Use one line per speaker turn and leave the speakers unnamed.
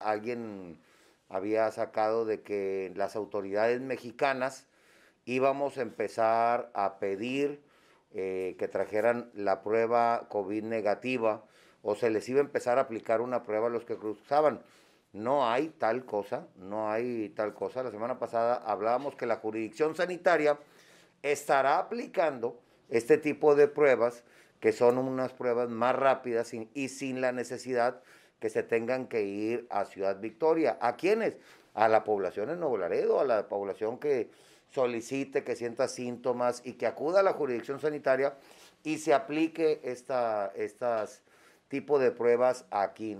alguien había sacado de que las autoridades mexicanas íbamos a empezar a pedir eh, que trajeran la prueba COVID negativa o se les iba a empezar a aplicar una prueba a los que cruzaban. No hay tal cosa, no hay tal cosa. La semana pasada hablábamos que la jurisdicción sanitaria estará aplicando este tipo de pruebas, que son unas pruebas más rápidas y sin la necesidad que se tengan que ir a Ciudad Victoria. ¿A quiénes? A la población en Nuevo Laredo, a la población que solicite, que sienta síntomas y que acuda a la jurisdicción sanitaria y se aplique esta, estas tipo de pruebas aquí.